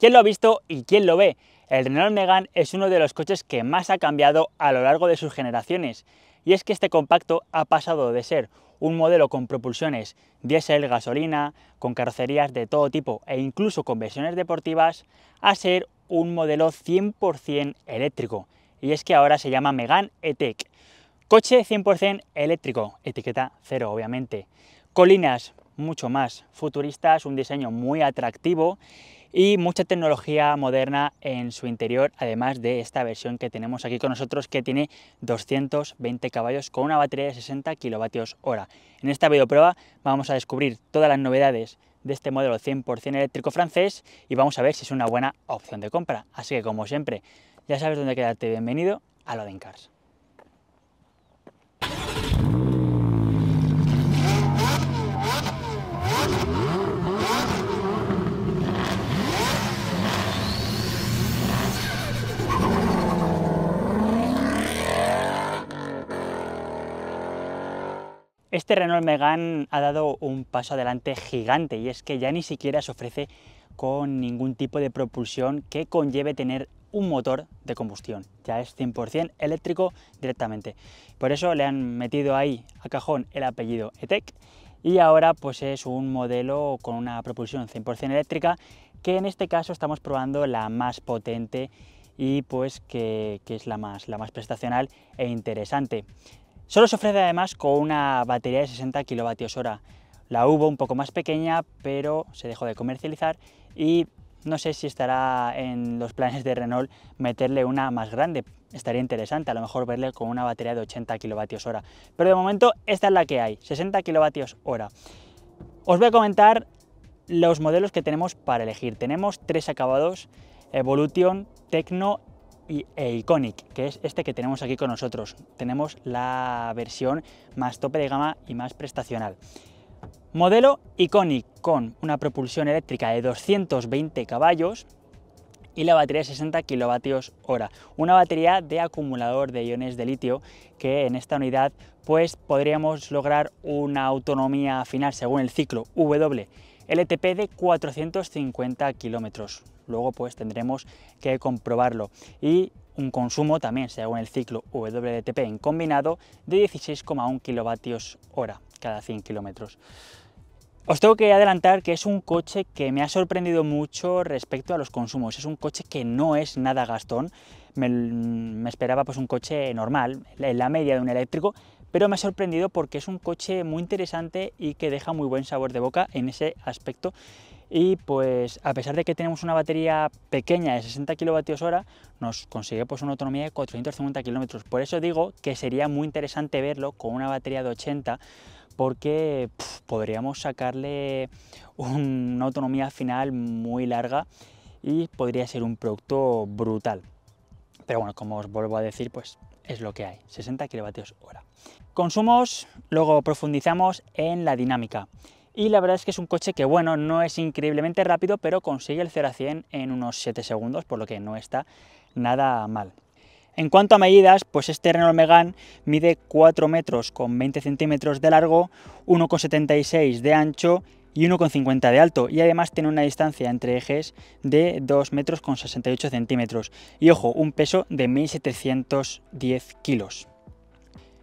¿Quién lo ha visto y quién lo ve? El Renault Megan es uno de los coches que más ha cambiado a lo largo de sus generaciones, y es que este compacto ha pasado de ser un modelo con propulsiones diésel, gasolina, con carrocerías de todo tipo e incluso con versiones deportivas, a ser un modelo 100% eléctrico, y es que ahora se llama Megan E-Tech. Coche 100% eléctrico, etiqueta cero obviamente. Colinas mucho más futuristas, un diseño muy atractivo y mucha tecnología moderna en su interior, además de esta versión que tenemos aquí con nosotros que tiene 220 caballos con una batería de 60 kWh. En esta videoprueba vamos a descubrir todas las novedades de este modelo 100% eléctrico francés y vamos a ver si es una buena opción de compra. Así que como siempre, ya sabes dónde quedarte bienvenido a Cars. Este Renault Megane ha dado un paso adelante gigante y es que ya ni siquiera se ofrece con ningún tipo de propulsión que conlleve tener un motor de combustión. Ya es 100% eléctrico directamente. Por eso le han metido ahí a cajón el apellido ETEC y ahora pues es un modelo con una propulsión 100% eléctrica que en este caso estamos probando la más potente y pues que, es la más, la más prestacional e interesante. Solo se ofrece además con una batería de 60 kWh. La hubo un poco más pequeña, pero se dejó de comercializar y no sé si estará en los planes de Renault meterle una más grande. Estaría interesante a lo mejor verle con una batería de 80 kWh. Pero de momento esta es la que hay, 60 kWh. Os voy a comentar los modelos que tenemos para elegir. Tenemos tres acabados, Evolution, Tecno y e Iconic, que es este que tenemos aquí con nosotros. Tenemos la versión más tope de gama y más prestacional. Modelo Iconic con una propulsión eléctrica de 220 caballos y la batería de 60 kWh, una batería de acumulador de iones de litio que en esta unidad pues podríamos lograr una autonomía final según el ciclo W LTP e de 450 kilómetros. Luego pues tendremos que comprobarlo. Y un consumo también según el ciclo WLTP en combinado de 16,1 kilovatios hora cada 100 kilómetros. Os tengo que adelantar que es un coche que me ha sorprendido mucho respecto a los consumos. Es un coche que no es nada gastón. Me, me esperaba pues un coche normal, en la media de un eléctrico, pero me ha sorprendido porque es un coche muy interesante y que deja muy buen sabor de boca en ese aspecto. Y pues a pesar de que tenemos una batería pequeña de 60 kWh, nos consigue pues una autonomía de 450 km. Por eso digo que sería muy interesante verlo con una batería de 80 porque podríamos sacarle una autonomía final muy larga y podría ser un producto brutal. Pero bueno, como os vuelvo a decir, pues es lo que hay, 60 kilovatios hora consumos, luego profundizamos en la dinámica. Y la verdad es que es un coche que, bueno, no es increíblemente rápido, pero consigue el 0 a 100 en unos 7 segundos, por lo que no está nada mal. En cuanto a medidas, pues este Renault Megane mide 4 metros con 20 centímetros de largo, 1,76 de ancho y 1,50 de alto y además tiene una distancia entre ejes de 2 metros con 68 centímetros y ojo, un peso de 1.710 kilos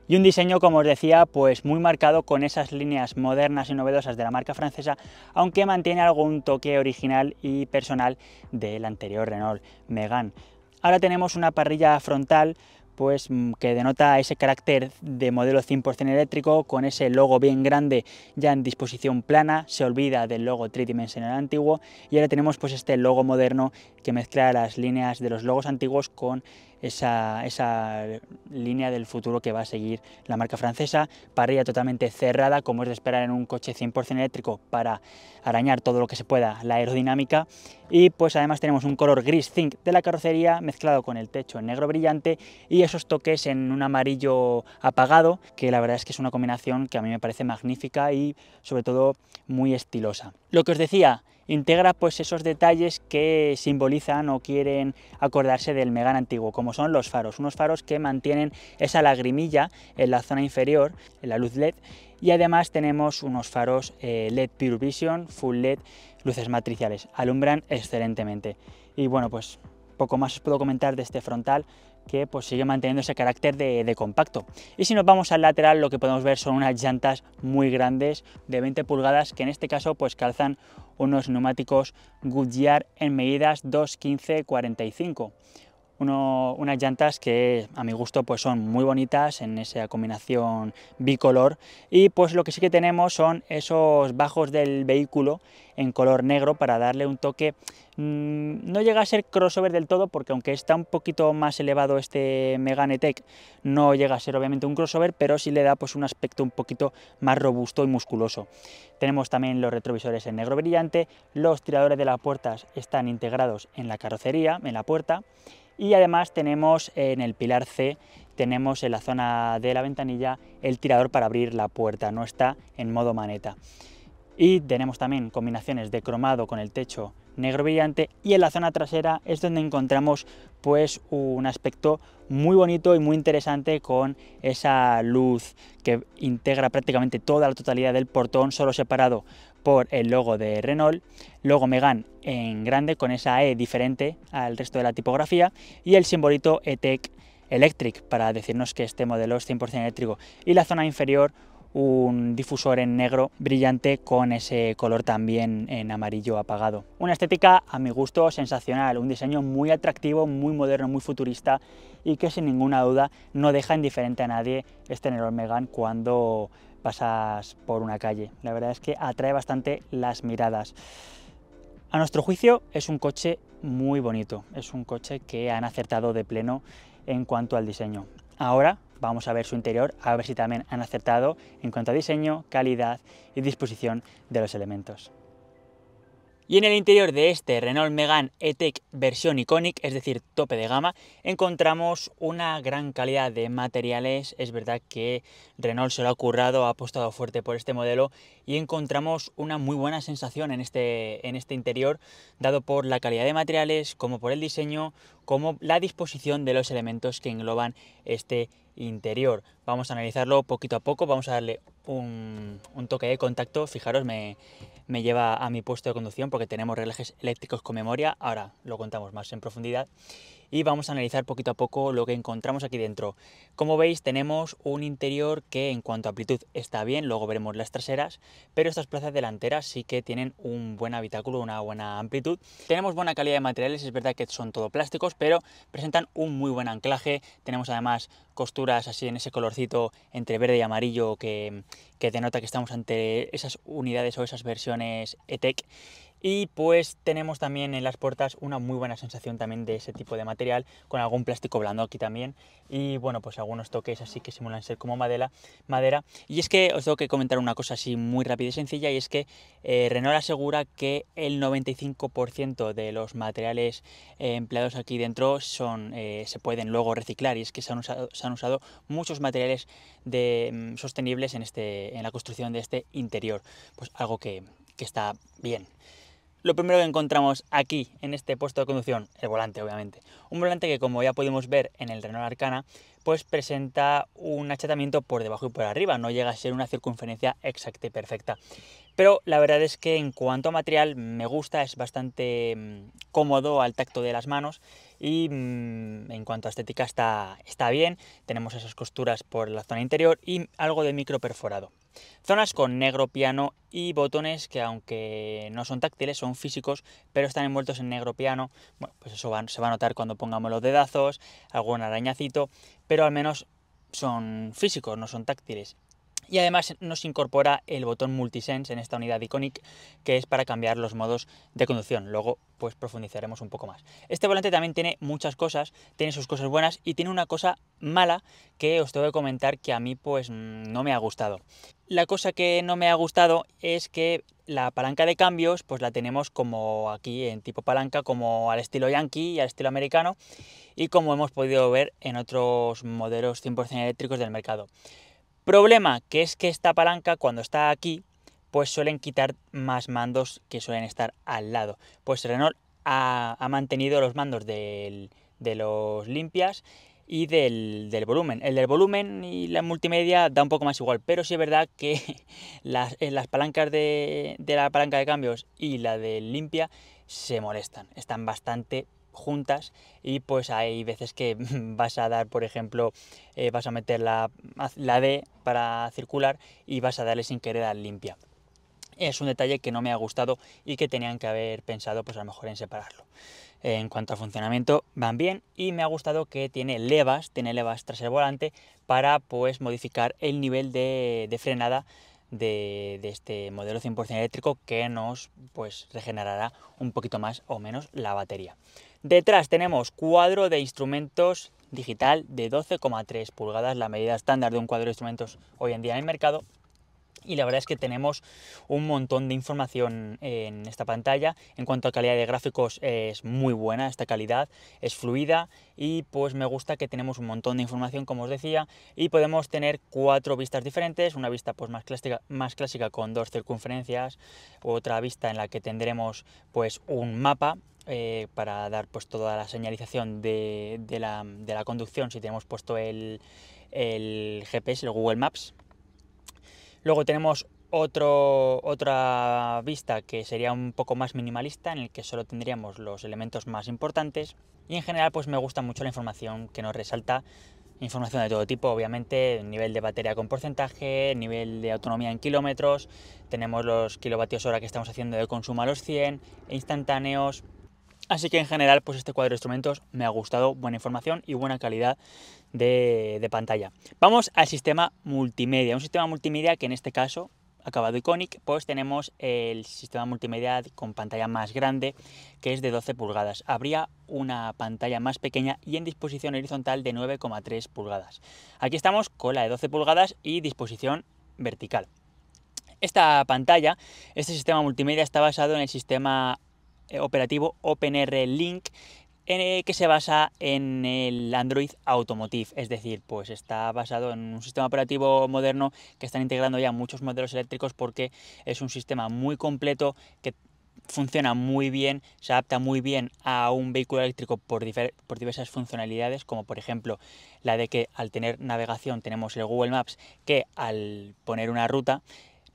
y un diseño, como os decía, pues muy marcado con esas líneas modernas y novedosas de la marca francesa, aunque mantiene algún toque original y personal del anterior Renault Megane. Ahora tenemos una parrilla frontal pues mm, que denota ese carácter de modelo 100% eléctrico con ese logo bien grande ya en disposición plana, se olvida del logo tridimensional antiguo y ahora tenemos pues este logo moderno que mezcla las líneas de los logos antiguos con esa, esa, línea del futuro que va a seguir la marca francesa, parrilla totalmente cerrada, como es de esperar en un coche 100% eléctrico, para arañar todo lo que se pueda la aerodinámica y pues además tenemos un color gris zinc de la carrocería mezclado con el techo en negro brillante y esos toques en un amarillo apagado que la verdad es que es una combinación que a mí me parece magnífica y sobre todo muy estilosa. Lo que os decía, integra pues esos detalles que simbolizan o quieren acordarse del Megan antiguo, como son los faros, unos faros que mantienen esa lagrimilla en la zona inferior, en la luz LED, y además tenemos unos faros eh, LED Pure Vision, Full LED luces matriciales. Alumbran excelentemente. Y bueno, pues poco más os puedo comentar de este frontal que pues, sigue manteniendo ese carácter de, compacto. Y si nos vamos al lateral, lo que podemos ver son unas llantas muy grandes de 20 pulgadas que en este caso pues calzan unos neumáticos Goodyear en medidas 215-45 unas llantas que a mi gusto pues son muy bonitas en esa combinación bicolor y pues lo que sí que tenemos son esos bajos del vehículo en color negro para darle un toque mm, no llega a ser crossover del todo porque aunque está un poquito más elevado este Megane Tech no llega a ser obviamente un crossover pero sí le da pues un aspecto un poquito más robusto y musculoso tenemos también los retrovisores en negro brillante los tiradores de las puertas están integrados en la carrocería en la puerta y además tenemos en el pilar C tenemos en la zona de la ventanilla el tirador para abrir la puerta, no está en modo maneta. Y tenemos también combinaciones de cromado con el techo negro brillante y en la zona trasera es donde encontramos pues un aspecto muy bonito y muy interesante con esa luz que integra prácticamente toda la totalidad del portón, solo separado por el logo de Renault, logo Megan en grande con esa E diferente al resto de la tipografía y el simbolito ETEC Electric para decirnos que este modelo es 100% eléctrico y la zona inferior un difusor en negro brillante con ese color también en amarillo apagado. Una estética a mi gusto sensacional, un diseño muy atractivo, muy moderno, muy futurista y que sin ninguna duda no deja indiferente a nadie este Renault Megan cuando pasas por una calle. La verdad es que atrae bastante las miradas. A nuestro juicio es un coche muy bonito, es un coche que han acertado de pleno en cuanto al diseño. Ahora vamos a ver su interior, a ver si también han acertado en cuanto a diseño, calidad y disposición de los elementos. Y en el interior de este Renault Megane E-Tech versión Iconic, es decir, tope de gama, encontramos una gran calidad de materiales. Es verdad que Renault se lo ha currado, ha apostado fuerte por este modelo y encontramos una muy buena sensación en este, en este interior, dado por la calidad de materiales, como por el diseño, como la disposición de los elementos que engloban este interior. Vamos a analizarlo poquito a poco, vamos a darle un, toque de contacto. Fijaros, me, lleva a mi puesto de conducción porque tenemos relajes eléctricos con memoria. Ahora lo contamos más en profundidad y vamos a analizar poquito a poco lo que encontramos aquí dentro. Como veis tenemos un interior que en cuanto a amplitud está bien, luego veremos las traseras, pero estas plazas delanteras sí que tienen un buen habitáculo, una buena amplitud. Tenemos buena calidad de materiales, es verdad que son todo plásticos, pero presentan un muy buen anclaje. Tenemos además costuras así en ese colorcito entre verde y amarillo que, que denota que estamos ante esas unidades o esas versiones ETEC y pues tenemos también en las puertas una muy buena sensación también de ese tipo de material, con algún plástico blando aquí también. Y bueno, pues algunos toques así que simulan ser como madera. madera. Y es que os tengo que comentar una cosa así muy rápida y sencilla, y es que eh, Renault asegura que el 95% de los materiales eh, empleados aquí dentro son, eh, se pueden luego reciclar. Y es que se han usado, muchos materiales de, mm, sostenibles en, este, en la construcción de este interior. Pues algo que, que está bien. Lo primero que encontramos aquí, en este puesto de conducción, el volante, obviamente. Un volante que, como ya pudimos ver en el Renault Arcana, pues presenta un achatamiento por debajo y por arriba, no llega a ser una circunferencia exacta y perfecta. Pero la verdad es que en cuanto a material me gusta, es bastante mm, cómodo al tacto de las manos y mm, en cuanto a estética está, está bien. Tenemos esas costuras por la zona interior y algo de micro perforado. Zonas con negro piano y botones que aunque no son táctiles, son físicos, pero están envueltos en negro piano. Bueno, pues eso se va a notar cuando pongamos los dedazos, algún arañacito, pero al menos son físicos, no son táctiles y además nos incorpora el botón Multisense en esta unidad Iconic que es para cambiar los modos de conducción. Luego pues profundizaremos un poco más. Este volante también tiene muchas cosas, tiene sus cosas buenas y tiene una cosa mala que os tengo que comentar que a mí pues no me ha gustado. La cosa que no me ha gustado es que la palanca de cambios pues la tenemos como aquí en tipo palanca como al estilo yankee y al estilo americano y como hemos podido ver en otros modelos 100% eléctricos del mercado. Problema, que es que esta palanca cuando está aquí, pues suelen quitar más mandos que suelen estar al lado. Pues Renault ha, ha mantenido los mandos de los limpias y del, volumen. El del volumen y la multimedia da un poco más igual, pero sí es verdad que eh, las, palancas de, de, la palanca de cambios y la del limpia se molestan, están bastante juntas y pues hay veces que vas a dar, por ejemplo, eh, vas a meter la, la D para circular y vas a darle sin querer a limpia. Es un detalle que no me ha gustado y que tenían que haber pensado pues a lo mejor en separarlo. En cuanto al funcionamiento, van bien y me ha gustado que tiene levas, tiene levas tras el volante para pues modificar el nivel de, frenada de, de, este modelo 100% eléctrico que nos pues regenerará un poquito más o menos la batería. Detrás tenemos cuadro de instrumentos digital de 12,3 pulgadas, la medida estándar de un cuadro de instrumentos hoy en día en el mercado, y la verdad es que tenemos un montón de información en esta pantalla. En cuanto a calidad de gráficos es muy buena esta calidad, es fluida y pues me gusta que tenemos un montón de información como os decía y podemos tener cuatro vistas diferentes, una vista pues más clásica, más clásica con dos circunferencias, otra vista en la que tendremos pues un mapa eh, para dar pues toda la señalización de, la, conducción si tenemos puesto el, el GPS, el Google Maps Luego tenemos otro, otra vista que sería un poco más minimalista, en el que solo tendríamos los elementos más importantes. Y en general, pues me gusta mucho la información que nos resalta. Información de todo tipo, obviamente, nivel de batería con porcentaje, nivel de autonomía en kilómetros, tenemos los kilovatios hora que estamos haciendo de consumo a los 100, instantáneos, Así que en general, pues este cuadro de instrumentos me ha gustado, buena información y buena calidad de, pantalla. Vamos al sistema multimedia, un sistema multimedia que en este caso acabado Iconic, pues tenemos el sistema multimedia con pantalla más grande, que es de 12 pulgadas. Habría una pantalla más pequeña y en disposición horizontal de 9,3 pulgadas. Aquí estamos con la de 12 pulgadas y disposición vertical. Esta pantalla, este sistema multimedia está basado en el sistema eh, operativo OpenR Link eh, que se basa en el Android Automotive, es decir, pues está basado en un sistema operativo moderno que están integrando ya muchos modelos eléctricos porque es un sistema muy completo que funciona muy bien, se adapta muy bien a un vehículo eléctrico por, diversas funcionalidades, como por ejemplo la de que al tener navegación tenemos el Google Maps, que al poner una ruta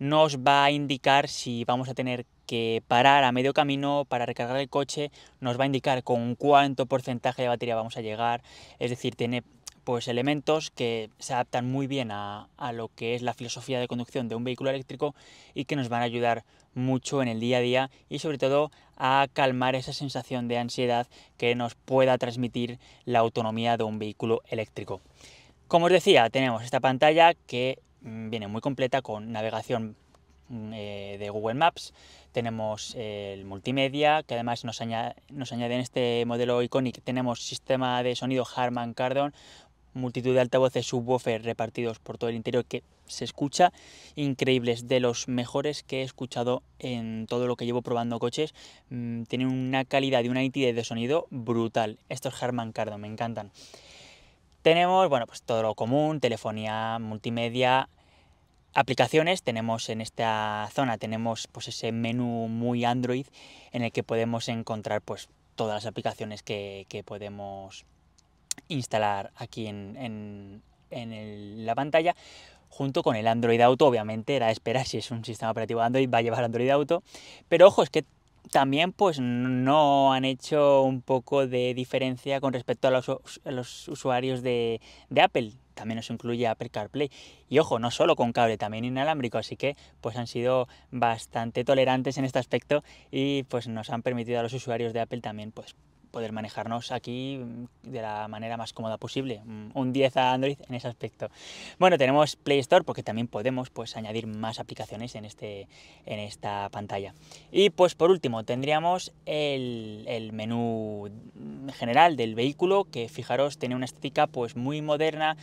nos va a indicar si vamos a tener que parar a medio camino para recargar el coche, nos va a indicar con cuánto porcentaje de batería vamos a llegar, es decir, tiene pues elementos que se adaptan muy bien a, a lo que es la filosofía de conducción de un vehículo eléctrico y que nos van a ayudar mucho en el día a día y sobre todo a calmar esa sensación de ansiedad que nos pueda transmitir la autonomía de un vehículo eléctrico. Como os decía, tenemos esta pantalla que Mm, viene muy completa con navegación mm, eh, de Google Maps, tenemos eh, el multimedia, que además nos añade, en este modelo Iconic, tenemos sistema de sonido Harman Kardon, multitud de altavoces subwoofer repartidos por todo el interior que se escucha increíbles, de los mejores que he escuchado en todo lo que llevo probando coches. Mm, tienen una calidad y una nitidez de sonido brutal. Estos Harman Kardon me encantan. Tenemos, bueno, pues todo lo común, telefonía, multimedia, aplicaciones. Tenemos en esta zona, tenemos pues ese menú muy Android en el que podemos encontrar pues todas las aplicaciones que, podemos instalar aquí en, la pantalla junto con el Android Auto, obviamente era esperar si es un sistema operativo Android, va a llevar Android Auto, pero ojo, es que también pues no han hecho un poco de diferencia con respecto a los, usuarios de, de, Apple. También nos incluye Apple CarPlay. Y ojo, no solo con cable, también inalámbrico. Así que pues han sido bastante tolerantes en este aspecto y pues nos han permitido a los usuarios de Apple también pues poder manejarnos aquí mm, de la manera más cómoda posible. Mm, un 10 a Android en ese aspecto. Bueno, tenemos Play Store porque también podemos pues, añadir más aplicaciones en, este, en esta pantalla. Y pues por último tendríamos el, el menú general del vehículo que fijaros tiene una estética pues muy moderna,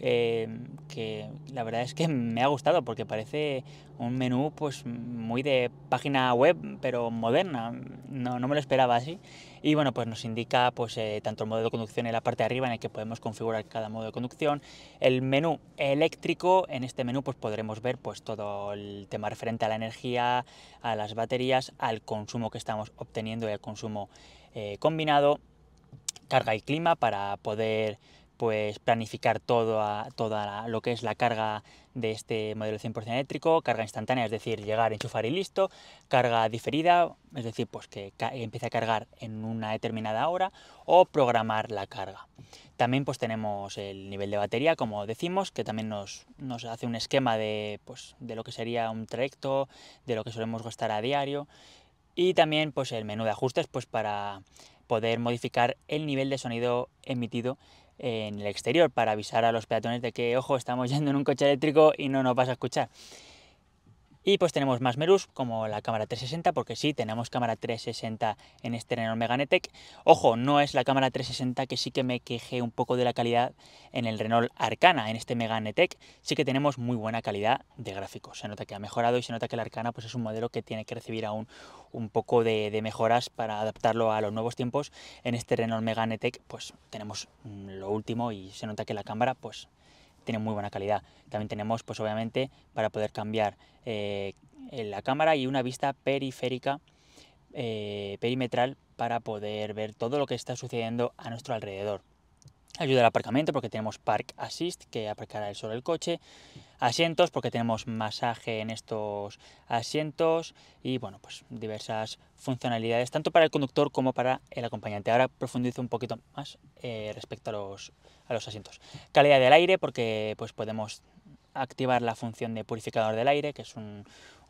eh, que la verdad es que me ha gustado porque parece un menú pues muy de página web pero moderna no, no me lo esperaba así y bueno pues nos indica pues eh, tanto el modo de conducción en la parte de arriba en el que podemos configurar cada modo de conducción el menú eléctrico en este menú pues podremos ver pues todo el tema referente a la energía a las baterías al consumo que estamos obteniendo y al consumo eh, combinado carga y clima para poder pues planificar todo a, toda lo que es la carga de este modelo 100% eléctrico, carga instantánea, es decir, llegar, enchufar y listo, carga diferida, es decir, pues que empiece a cargar en una determinada hora o programar la carga. También pues tenemos el nivel de batería, como decimos, que también nos, nos hace un esquema de, pues, de lo que sería un trayecto, de lo que solemos gastar a diario y también pues el menú de ajustes pues para poder modificar el nivel de sonido emitido en el exterior para avisar a los peatones de que, ojo, estamos yendo en un coche eléctrico y no nos vas a escuchar. Y pues tenemos más merus como la cámara 360, porque sí, tenemos cámara 360 en este Renault Megane Tech. Ojo, no es la cámara 360 que sí que me queje un poco de la calidad en el Renault Arcana, en este Megane Tech sí que tenemos muy buena calidad de gráficos. Se nota que ha mejorado y se nota que el Arcana pues es un modelo que tiene que recibir aún un poco de, de mejoras para adaptarlo a los nuevos tiempos. En este Renault Megane Tech pues tenemos mm, lo último y se nota que la cámara pues tiene muy buena calidad. También tenemos, pues obviamente, para poder cambiar eh, la cámara y una vista periférica, eh, perimetral, para poder ver todo lo que está sucediendo a nuestro alrededor ayuda al aparcamiento porque tenemos Park Assist que aparcará el solo el coche, asientos porque tenemos masaje en estos asientos y bueno, pues diversas funcionalidades tanto para el conductor como para el acompañante. Ahora profundizo un poquito más eh, respecto a los, los asientos. Calidad del aire porque pues podemos activar la función de purificador del aire, que es un,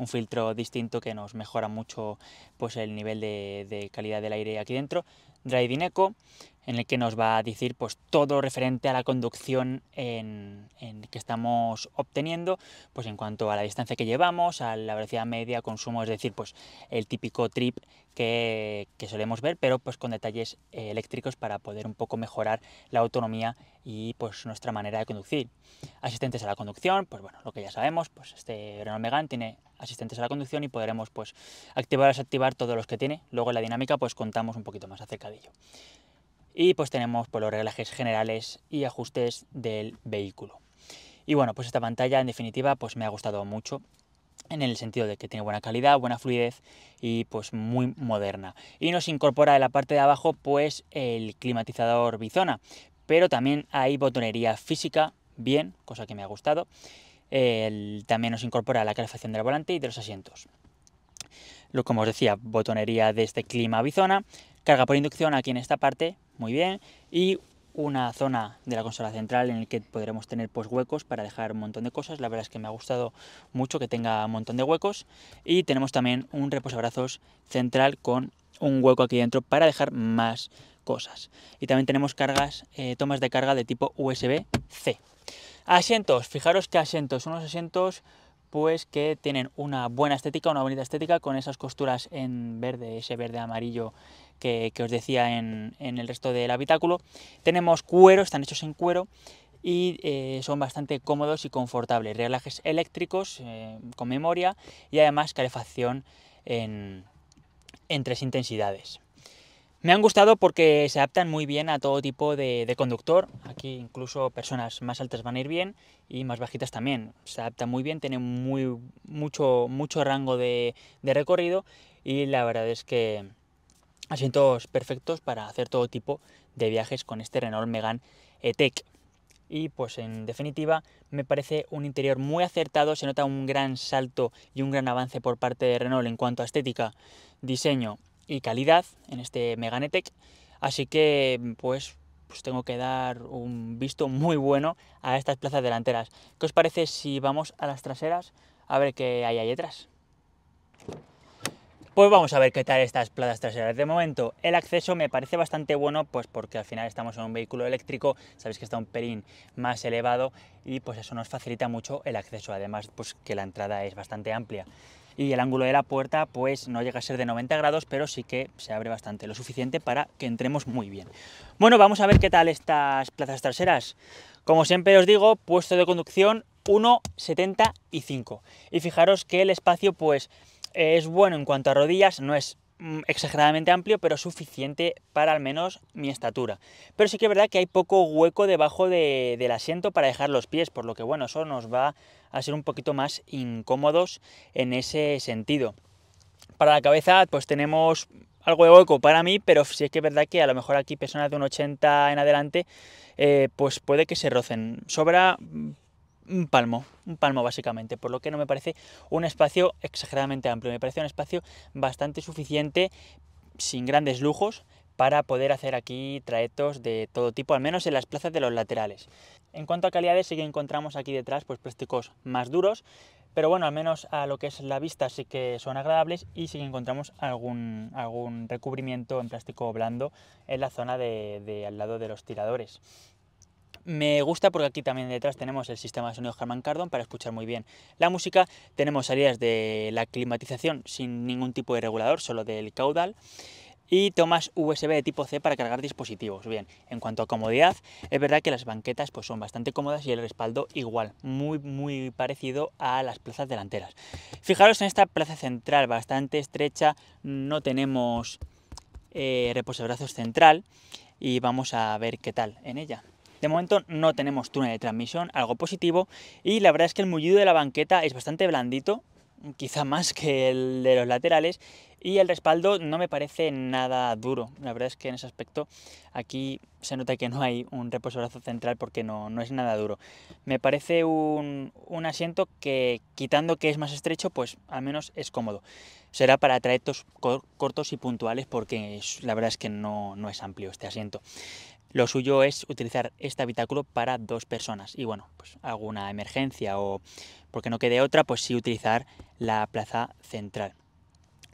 filtro distinto que nos mejora mucho pues, el nivel de, de calidad del aire aquí dentro. Driving Eco, en el que nos va a decir pues, todo referente a la conducción en, que estamos obteniendo, pues en cuanto a la distancia que llevamos, a la velocidad media, consumo, es decir, pues el típico trip que, solemos ver, pero pues con detalles eh, eléctricos para poder un poco mejorar la autonomía y pues nuestra manera de conducir. Asistentes a la conducción, pues bueno, lo que ya sabemos, pues este Renault Megane tiene asistentes a la conducción y podremos pues activar o desactivar todos los que tiene. Luego en la dinámica pues contamos un poquito más acerca de ello y pues tenemos por pues, los reglajes generales y ajustes del vehículo. Y bueno, pues esta pantalla en definitiva pues me ha gustado mucho en el sentido de que tiene buena calidad, buena fluidez y pues muy moderna. Y nos incorpora en la parte de abajo pues el climatizador Bizona, pero también hay botonería física, bien, cosa que me ha gustado. también nos incorpora la calefacción del volante y de los asientos lo, como os decía, botonería de este clima bizona, carga por inducción aquí en esta parte, muy bien, y una zona de la consola central en el que podremos tener pues huecos para dejar un montón de cosas. La verdad es que me ha gustado mucho que tenga un montón de huecos. Y tenemos también un reposabrazos central con un hueco aquí dentro para dejar más cosas. Y también tenemos cargas, eh, tomas de carga de tipo USB-C. Asientos, fijaros que asientos, unos asientos pues que tienen una buena estética, una bonita estética con esas costuras en verde, ese verde amarillo que, os decía en, el resto del habitáculo. Tenemos cuero, están hechos en cuero y eh, son bastante cómodos y confortables. Relajes eléctricos eh, con memoria y además calefacción en tres intensidades. Me han gustado porque se adaptan muy bien a todo tipo de, conductor. Aquí incluso personas más altas van a ir bien y más bajitas también. Se adaptan muy bien, tiene muy, mucho, mucho rango de, recorrido y la verdad es que asientos perfectos para hacer todo tipo de viajes con este Renault Megan E-Tech. Y pues en definitiva me parece un interior muy acertado, se nota un gran salto y un gran avance por parte de Renault en cuanto a estética, diseño y calidad en este Meganetech. Así que pues, pues, tengo que dar un visto muy bueno a estas plazas delanteras. ¿Qué os parece si vamos a las traseras a ver qué hay ahí detrás? Pues vamos a ver qué tal estas plazas traseras. De momento, el acceso me parece bastante bueno, pues porque al final estamos en un vehículo eléctrico, sabéis que está un pelín más elevado y pues eso nos facilita mucho el acceso, además pues que la entrada es bastante amplia y el ángulo de la puerta pues no llega a ser de 90 grados, pero sí que se abre bastante, lo suficiente para que entremos muy bien. Bueno, vamos a ver qué tal estas plazas traseras. Como siempre os digo, puesto de conducción 1,75 y fijaros que el espacio pues es bueno en cuanto a rodillas, no es mm, exageradamente amplio, pero suficiente para al menos mi estatura. Pero sí que es verdad que hay poco hueco debajo de, del asiento para dejar los pies, por lo que bueno, eso nos va a ser un poquito más incómodos en ese sentido. Para la cabeza pues tenemos algo de hueco para mí, pero sí es que es verdad que a lo mejor aquí personas de un 80 en adelante eh, pues puede que se rocen. Sobra mm, un palmo, un palmo básicamente, por lo que no me parece un espacio exageradamente amplio, me parece un espacio bastante suficiente, sin grandes lujos, para poder hacer aquí traetos de todo tipo, al menos en las plazas de los laterales. En cuanto a calidades, sí que encontramos aquí detrás pues, plásticos más duros, pero bueno, al menos a lo que es la vista sí que son agradables y sí que encontramos algún, algún recubrimiento en plástico blando en la zona de, al lado de los tiradores. Me gusta porque aquí también detrás tenemos el sistema de sonido Harman Kardon para escuchar muy bien la música. Tenemos salidas de la climatización sin ningún tipo de regulador, solo del caudal y tomas USB de tipo C para cargar dispositivos. Bien, en cuanto a comodidad, es verdad que las banquetas pues, son bastante cómodas y el respaldo igual, muy, muy parecido a las plazas delanteras. Fijaros en esta plaza central, bastante estrecha, no tenemos eh, reposabrazos central y vamos a ver qué tal en ella. De momento no tenemos túnel de transmisión, algo positivo, y la verdad es que el mullido de la banqueta es bastante blandito, quizá más que el de los laterales, y el respaldo no me parece nada duro. La verdad es que en ese aspecto aquí se nota que no hay un reposabrazo central porque no, es nada duro. Me parece un, asiento que, quitando que es más estrecho, pues al menos es cómodo. Será para trayectos cortos y puntuales porque la verdad es que no, no es amplio este asiento. Lo suyo es utilizar este habitáculo para dos personas y bueno, pues alguna emergencia o porque no quede otra, pues sí utilizar la plaza central.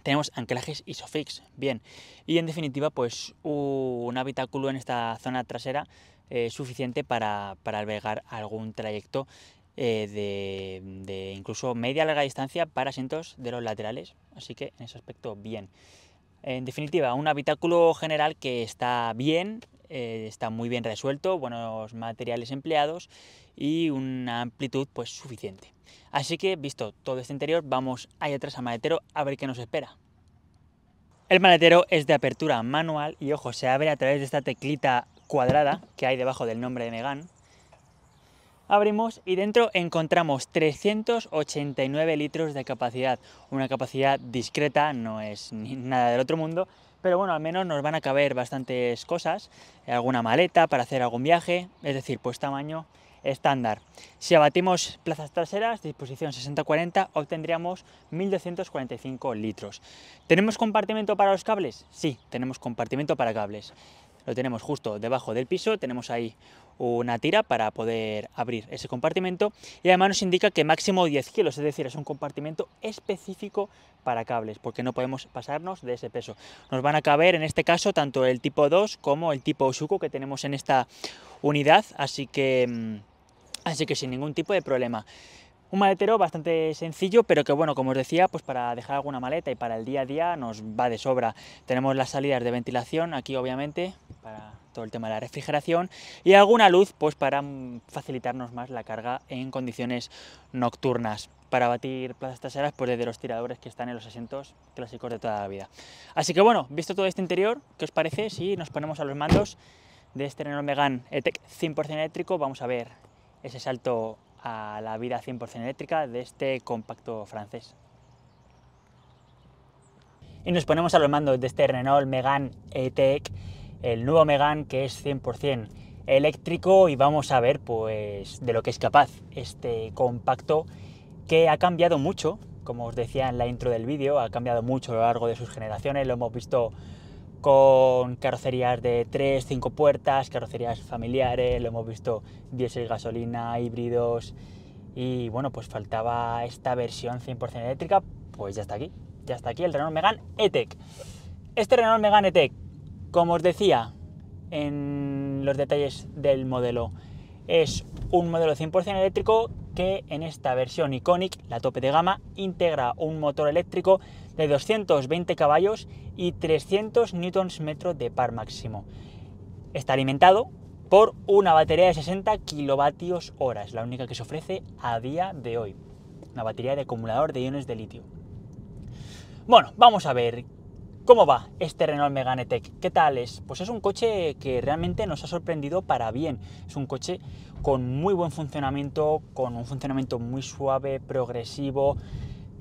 Tenemos anclajes isofix, bien. Y en definitiva, pues un habitáculo en esta zona trasera es eh, suficiente para, albergar algún trayecto eh, de, de, incluso media larga distancia para asientos de los laterales. Así que en ese aspecto, bien. En definitiva, un habitáculo general que está bien eh, está muy bien resuelto, buenos materiales empleados y una amplitud pues suficiente. Así que visto todo este interior, vamos ahí atrás al maletero a ver qué nos espera. El maletero es de apertura manual y ojo, se abre a través de esta teclita cuadrada que hay debajo del nombre de Megan. Abrimos y dentro encontramos 389 litros de capacidad, una capacidad discreta, no es nada del otro mundo, pero bueno, al menos nos van a caber bastantes cosas, eh, alguna maleta para hacer algún viaje, es decir, pues tamaño estándar. Si abatimos plazas traseras, disposición 60-40, obtendríamos 1245 litros. ¿Tenemos compartimento para los cables? Sí, tenemos compartimento para cables. Lo tenemos justo debajo del piso, tenemos ahí una tira para poder abrir ese compartimento y además nos indica que máximo 10 kilos, es decir, es un compartimento específico para cables, porque no podemos pasarnos de ese peso. Nos van a caber en este caso tanto el tipo 2 como el tipo suco que tenemos en esta unidad, así que, mm, así que sin ningún tipo de problema. Un maletero bastante sencillo, pero que bueno, como os decía, pues para dejar alguna maleta y para el día a día nos va de sobra. Tenemos las salidas de ventilación aquí obviamente para todo el tema de la refrigeración y alguna luz pues para facilitarnos más la carga en condiciones nocturnas para batir plazas traseras pues desde los tiradores que están en los asientos clásicos de toda la vida. Así que bueno, visto todo este interior, ¿qué os parece si nos ponemos a los mandos de este Renault Megane e 100% eléctrico? Vamos a ver ese salto a la vida 100% eléctrica de este compacto francés. Y nos ponemos a los mandos de este Renault Megane E-Tech, el nuevo Megane que es 100% eléctrico y vamos a ver pues de lo que es capaz este compacto que ha cambiado mucho, como os decía en la intro del vídeo, ha cambiado mucho a lo largo de sus generaciones, lo hemos visto con carrocerías de 3, 5 puertas, carrocerías familiares, lo hemos visto diésel, gasolina, híbridos y bueno, pues faltaba esta versión 100% eléctrica, pues ya está aquí, ya está aquí el Renault Megane E-Tech. Este Renault Megane E-Tech, como os decía en los detalles del modelo, es un modelo 100% eléctrico en esta versión Iconic, la tope de gama, integra un motor eléctrico de 220 caballos y 300 Nm de par máximo. Está alimentado por una batería de 60 kWh, la única que se ofrece a día de hoy, una batería de acumulador de iones de litio. Bueno, vamos a ver ¿Cómo va este Renault Megane Tech? ¿Qué tal es? Pues es un coche que realmente nos ha sorprendido para bien. Es un coche con muy buen funcionamiento, con un funcionamiento muy suave, progresivo,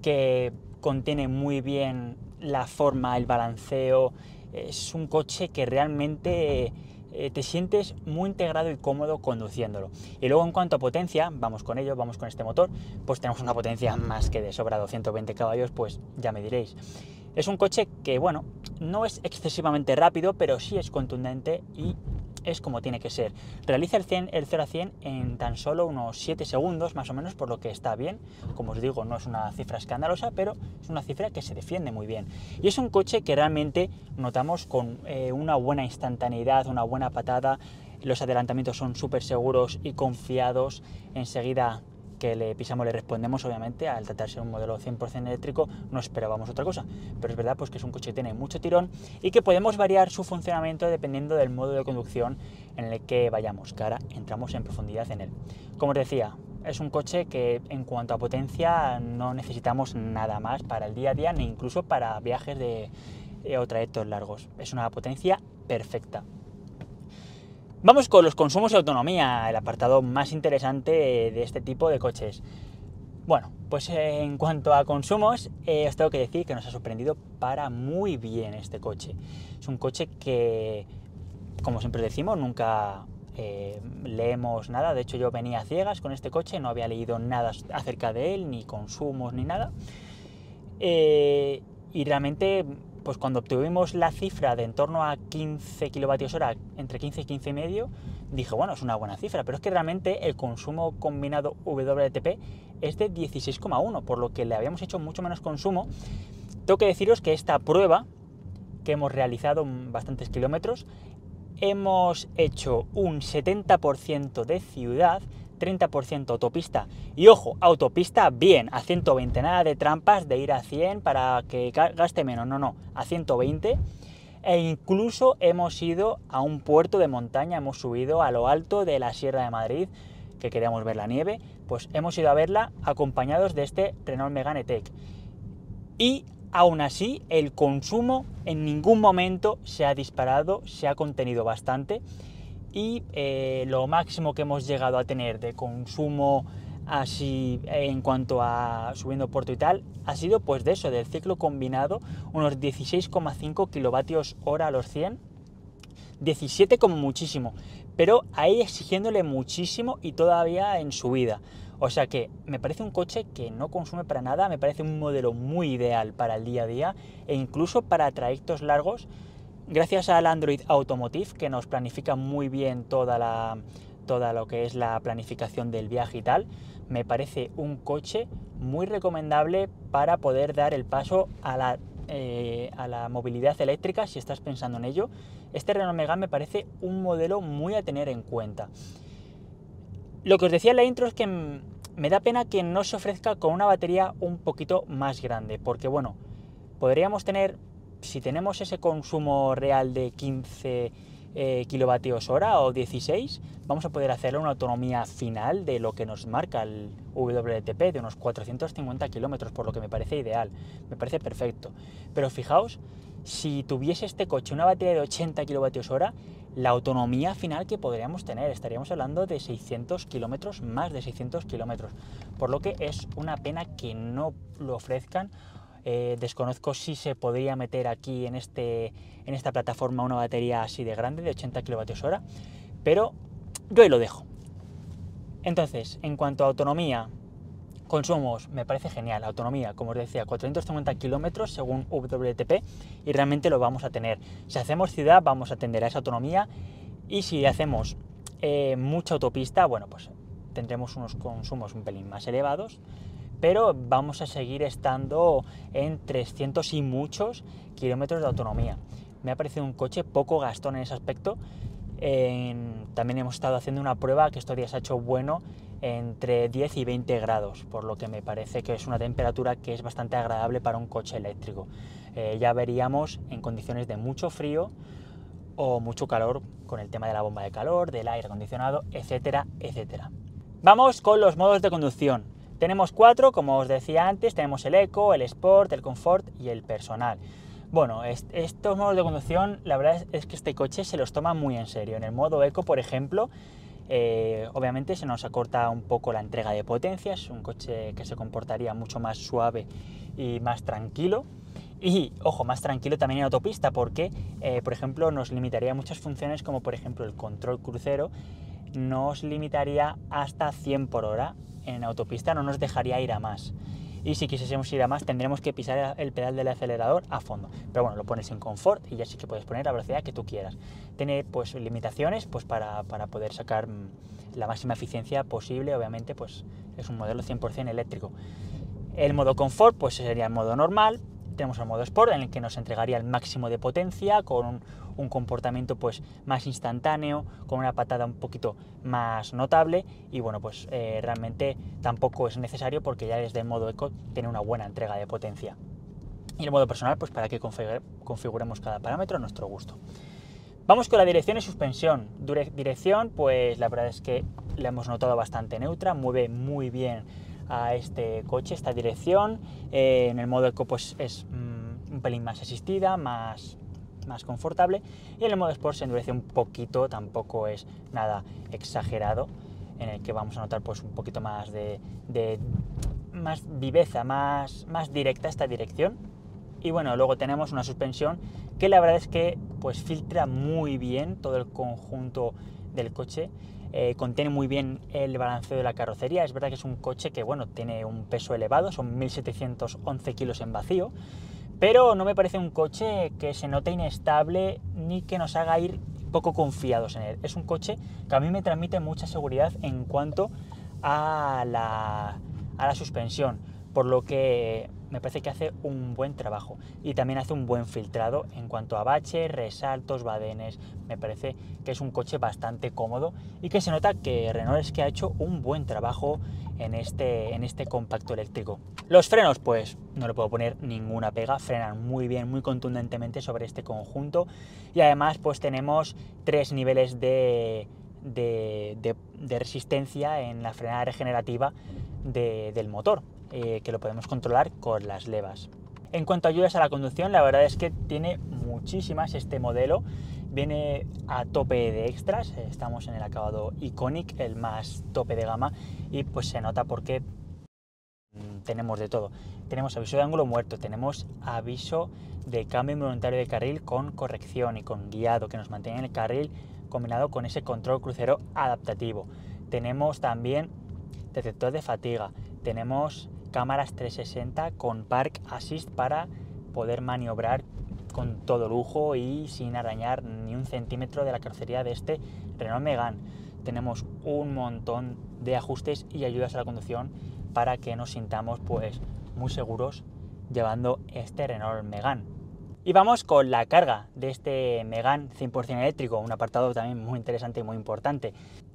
que contiene muy bien la forma, el balanceo. Es un coche que realmente eh, te sientes muy integrado y cómodo conduciéndolo. Y luego en cuanto a potencia, vamos con ello, vamos con este motor, pues tenemos una potencia más que de sobra 220 caballos, pues ya me diréis. Es un coche que, bueno, no es excesivamente rápido, pero sí es contundente y es como tiene que ser. Realiza el, 100, el 0 a 100 en tan solo unos 7 segundos, más o menos, por lo que está bien. Como os digo, no es una cifra escandalosa, pero es una cifra que se defiende muy bien. Y es un coche que realmente notamos con eh, una buena instantaneidad, una buena patada. Los adelantamientos son súper seguros y confiados. Enseguida que le pisamos, le respondemos, obviamente, al tratarse de un modelo 100% eléctrico, no esperábamos otra cosa. Pero es verdad pues, que es un coche que tiene mucho tirón y que podemos variar su funcionamiento dependiendo del modo de conducción en el que vayamos, que ahora entramos en profundidad en él. Como os decía, es un coche que en cuanto a potencia no necesitamos nada más para el día a día ni incluso para viajes de, eh, o trayectos largos. Es una potencia perfecta. Vamos con los consumos y autonomía, el apartado más interesante de este tipo de coches. Bueno, pues en cuanto a consumos, eh, os tengo que decir que nos ha sorprendido para muy bien este coche. Es un coche que, como siempre decimos, nunca eh, leemos nada. De hecho, yo venía ciegas con este coche, no había leído nada acerca de él, ni consumos, ni nada. Eh, y realmente pues cuando obtuvimos la cifra de en torno a 15 kilovatios hora, entre 15 y 15 y medio, dije, bueno, es una buena cifra, pero es que realmente el consumo combinado WTP es de 16,1, por lo que le habíamos hecho mucho menos consumo. Tengo que deciros que esta prueba, que hemos realizado bastantes kilómetros, hemos hecho un 70% de ciudad, 30% autopista. Y ojo, autopista bien, a 120, nada de trampas de ir a 100 para que gaste menos, no, no, a 120. E incluso hemos ido a un puerto de montaña, hemos subido a lo alto de la Sierra de Madrid, que queríamos ver la nieve, pues hemos ido a verla acompañados de este Renault Megane Tech. Y aún así, el consumo en ningún momento se ha disparado, se ha contenido bastante y eh, lo máximo que hemos llegado a tener de consumo así en cuanto a subiendo puerto y tal ha sido pues de eso, del ciclo combinado, unos 16,5 kilovatios hora a los 100, 17 como muchísimo, pero ahí exigiéndole muchísimo y todavía en subida. O sea que me parece un coche que no consume para nada, me parece un modelo muy ideal para el día a día e incluso para trayectos largos Gracias al Android Automotive, que nos planifica muy bien toda la toda lo que es la planificación del viaje y tal, me parece un coche muy recomendable para poder dar el paso a la, eh, a la movilidad eléctrica si estás pensando en ello. Este Renault Megane me parece un modelo muy a tener en cuenta. Lo que os decía en la intro es que me da pena que no se ofrezca con una batería un poquito más grande, porque bueno, podríamos tener si tenemos ese consumo real de 15 eh, kilovatios hora o 16, vamos a poder hacer una autonomía final de lo que nos marca el WTP de unos 450 kilómetros, por lo que me parece ideal, me parece perfecto. Pero fijaos, si tuviese este coche una batería de 80 kilovatios hora, la autonomía final que podríamos tener, estaríamos hablando de 600 kilómetros, más de 600 kilómetros, por lo que es una pena que no lo ofrezcan eh, desconozco si se podría meter aquí en, este, en esta plataforma una batería así de grande, de 80 kWh, pero yo lo dejo. Entonces, en cuanto a autonomía, consumos, me parece genial. Autonomía, como os decía, 450 kilómetros según WTP y realmente lo vamos a tener. Si hacemos ciudad, vamos a atender a esa autonomía y si hacemos eh, mucha autopista, bueno, pues tendremos unos consumos un pelín más elevados, pero vamos a seguir estando en 300 y muchos kilómetros de autonomía. Me ha parecido un coche poco gastón en ese aspecto. también hemos estado haciendo una prueba que estos días ha hecho bueno entre 10 y 20 grados, por lo que me parece que es una temperatura que es bastante agradable para un coche eléctrico. Eh, ya veríamos en condiciones de mucho frío o mucho calor con el tema de la bomba de calor, del aire acondicionado, etcétera, etcétera. Vamos con los modos de conducción. Tenemos cuatro, como os decía antes, tenemos el Eco, el Sport, el Confort y el Personal. Bueno, estos modos de conducción, la verdad es, que este coche se los toma muy en serio. En el modo Eco, por ejemplo, eh, obviamente se nos acorta un poco la entrega de potencia, es un coche que se comportaría mucho más suave y más tranquilo. Y, ojo, más tranquilo también en autopista porque, eh, por ejemplo, nos limitaría muchas funciones como, por ejemplo, el control crucero nos limitaría hasta 100 por hora. En autopista no nos dejaría ir a más. Y si quisiésemos ir a más, tendremos que pisar el pedal del acelerador a fondo. Pero bueno, lo pones en confort y ya sí que puedes poner la velocidad que tú quieras. Tiene pues limitaciones pues, para, para poder sacar mm, la máxima eficiencia posible. Obviamente, pues es un modelo 100% eléctrico. El modo confort, pues sería el modo normal. Tenemos el modo sport en el que nos entregaría el máximo de potencia con un un comportamiento pues más instantáneo, con una patada un poquito más notable y bueno pues eh, realmente tampoco es necesario porque ya desde el modo eco tiene una buena entrega de potencia. Y el modo personal pues para que configuremos cada parámetro a nuestro gusto. Vamos con la dirección y suspensión. Dirección pues la verdad es que la hemos notado bastante neutra, mueve muy bien a este coche, esta dirección. Eh, en el modo eco pues es mm, un pelín más asistida, más, más confortable y el modo Sport se endurece un poquito, tampoco es nada exagerado, en el que vamos a notar pues un poquito más de, más viveza, más, más directa esta dirección. Y bueno, luego tenemos una suspensión que la verdad es que pues filtra muy bien todo el conjunto del coche. Eh, contiene muy bien el balanceo de la carrocería. Es verdad que es un coche que, bueno, tiene un peso elevado, son 1711 kilos en vacío, pero no me parece un coche que se note inestable ni que nos haga ir poco confiados en él. Es un coche que a mí me transmite mucha seguridad en cuanto a la, a la suspensión por lo que me parece que hace un buen trabajo y también hace un buen filtrado en cuanto a baches, resaltos, badenes. Me parece que es un coche bastante cómodo y que se nota que Renault es que ha hecho un buen trabajo en este, este compacto eléctrico. Los frenos, pues no le puedo poner ninguna pega, frenan muy bien, muy contundentemente sobre este conjunto y además pues tenemos tres niveles de, de resistencia en la frenada regenerativa del motor eh, que lo podemos controlar con las levas. En cuanto a ayudas a la conducción, la verdad es que tiene muchísimas este modelo. Viene a tope de extras, estamos en el acabado Iconic, el más tope de gama, y pues se nota porque mm, tenemos de todo. Tenemos aviso de ángulo muerto, tenemos aviso de cambio involuntario de carril con corrección y con guiado que nos mantiene en el carril combinado con ese control crucero adaptativo. Tenemos también detector de fatiga, tenemos cámaras 360 con Park Assist para poder maniobrar con todo lujo y sin arañar ni un centímetro de la carrocería de este Renault Megan. Tenemos un montón de ajustes y ayudas a la conducción para que nos sintamos pues muy seguros llevando este Renault Megan. Y vamos con la carga de este Megane 100% eléctrico, un apartado también muy interesante y muy importante.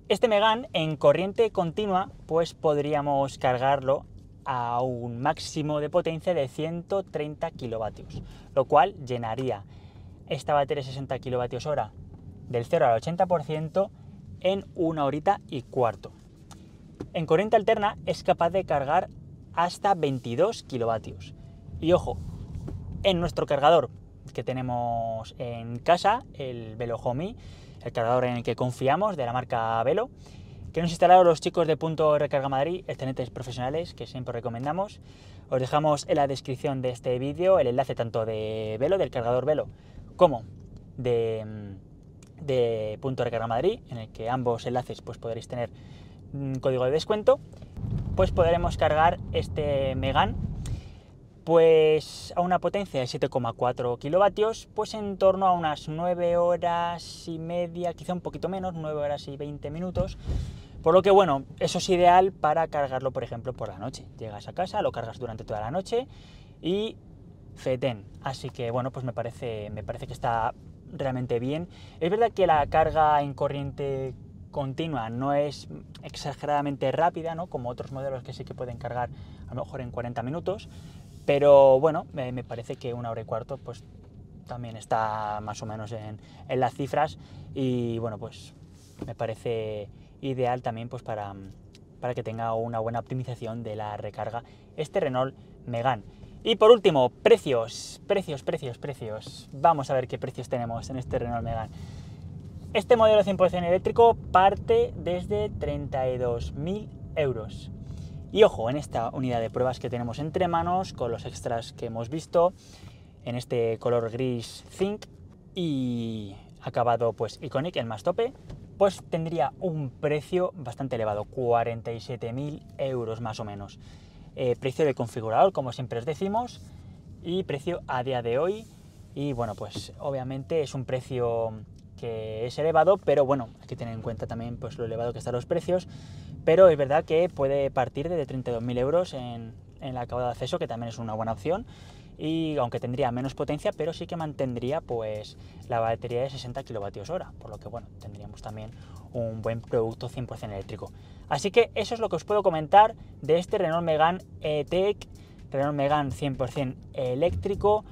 Este Megan en corriente continua pues podríamos cargarlo a un máximo de potencia de 130 kilovatios, lo cual llenaría esta batería de 60 kilovatios hora del 0 al 80% en una horita y cuarto. En corriente alterna es capaz de cargar hasta 22 kilovatios. Y ojo, en nuestro cargador que tenemos en casa, el Velo Homey, el cargador en el que confiamos de la marca Velo, que nos instalaron los chicos de Punto Recarga Madrid, excelentes profesionales que siempre recomendamos. Os dejamos en la descripción de este vídeo el enlace tanto de Velo, del cargador Velo, como de, mm, Punto Recarga Madrid, en el que ambos enlaces pues, podréis tener un mm, código de descuento. Pues podremos cargar este Megan pues a una potencia de 7,4 kilovatios, pues en torno a unas 9 horas y media, quizá un poquito menos, 9 horas y 20 minutos, por lo que bueno, eso es ideal para cargarlo, por ejemplo, por la noche. Llegas a casa, lo cargas durante toda la noche y fetén. Así que bueno, pues me parece, me parece que está realmente bien. Es verdad que la carga en corriente continua no es exageradamente rápida, ¿no? Como otros modelos que sí que pueden cargar a lo mejor en 40 minutos. Pero bueno, me, parece que una hora y cuarto, pues también está más o menos en, en las cifras. Y bueno, pues me parece ideal también pues para, mm, para que tenga una buena optimización de la recarga este Renault Megan. Y por último, precios, precios, precios, precios. Vamos a ver qué precios tenemos en este Renault Megan. Este modelo 100% eléctrico parte desde 32.000 euros. Y ojo, en esta unidad de pruebas que tenemos entre manos, con los extras que hemos visto, en este color gris zinc y acabado pues Iconic, el más tope, pues tendría un precio bastante elevado, 47.000 euros más o menos. Eh, precio de configurador, como siempre os decimos, y precio a día de hoy. Y bueno, pues obviamente es un precio que es elevado, pero bueno, hay que tener en cuenta también pues, lo elevado que están los precios. Pero es verdad que puede partir de 32.000 euros en, la la de acceso, que también es una buena opción y aunque tendría menos potencia, pero sí que mantendría pues la batería de 60 kWh, por lo que bueno, tendríamos también un buen producto 100% eléctrico. Así que eso es lo que os puedo comentar de este Renault Megane E-Tech, Renault Megane 100% eléctrico.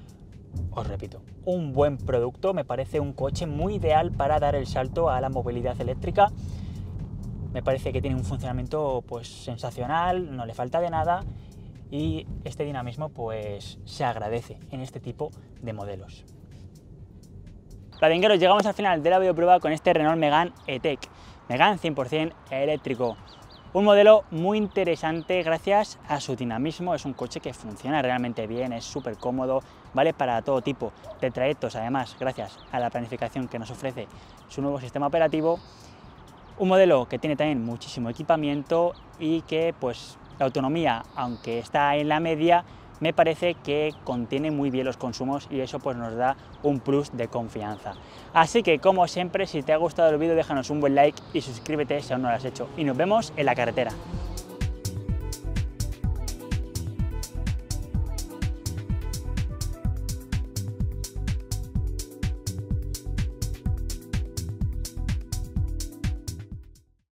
Os repito, un buen producto, me parece un coche muy ideal para dar el salto a la movilidad eléctrica. Me parece que tiene un funcionamiento pues sensacional, no le falta de nada y este dinamismo pues se agradece en este tipo de modelos. Platingueros, llegamos al final de la videoprueba con este Renault Megane E-Tech, 100% eléctrico. Un modelo muy interesante gracias a su dinamismo, es un coche que funciona realmente bien, es súper cómodo, vale para todo tipo de trayectos, además gracias a la planificación que nos ofrece su nuevo sistema operativo. Un modelo que tiene también muchísimo equipamiento y que pues la autonomía, aunque está en la media, me parece que contiene muy bien los consumos y eso pues nos da un plus de confianza. Así que como siempre, si te ha gustado el vídeo déjanos un buen like y suscríbete si aún no lo has hecho. Y nos vemos en la carretera.